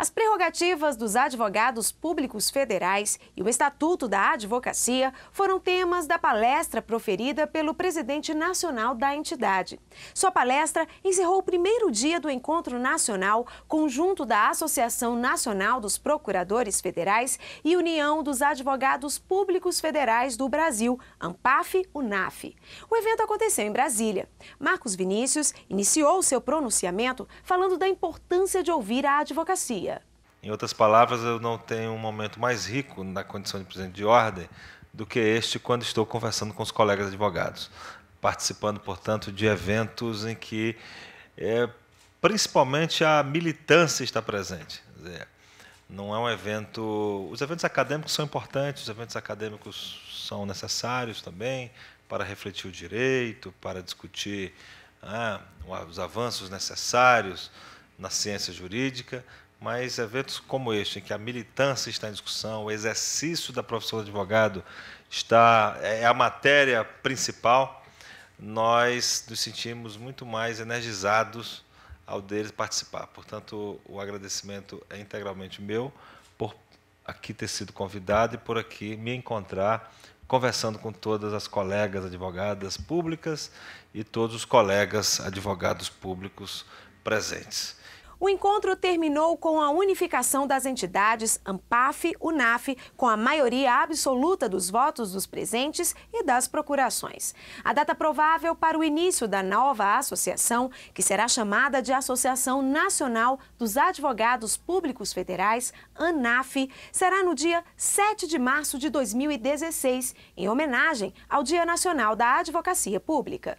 As prerrogativas dos advogados públicos federais e o Estatuto da Advocacia foram temas da palestra proferida pelo presidente nacional da entidade. Sua palestra encerrou o primeiro dia do encontro nacional conjunto da Associação Nacional dos Procuradores Federais e União dos Advogados Públicos Federais do Brasil, AMPAF-UNAF. O evento aconteceu em Brasília. Marcos Vinícius iniciou seu pronunciamento falando da importância de ouvir a advocacia. Em outras palavras, eu não tenho um momento mais rico na condição de presidente de ordem do que este quando estou conversando com os colegas advogados, participando, portanto, de eventos em que é, principalmente a militância está presente. Dizer, não é um evento. Os eventos acadêmicos são importantes, os eventos acadêmicos são necessários também para refletir o direito, para discutir ah, os avanços necessários na ciência jurídica, mas eventos como este, em que a militância está em discussão, o exercício da profissão de advogado está é, é a matéria principal, nós nos sentimos muito mais energizados ao deles participar. Portanto, o agradecimento é integralmente meu por aqui ter sido convidado e por aqui me encontrar conversando com todas as colegas advogadas públicas e todos os colegas advogados públicos presentes. O encontro terminou com a unificação das entidades AMPAF, UNAF, com a maioria absoluta dos votos dos presentes e das procurações. A data provável para o início da nova associação, que será chamada de Associação Nacional dos Advogados Públicos Federais, ANAF, será no dia 7 de março de 2016, em homenagem ao Dia Nacional da Advocacia Pública.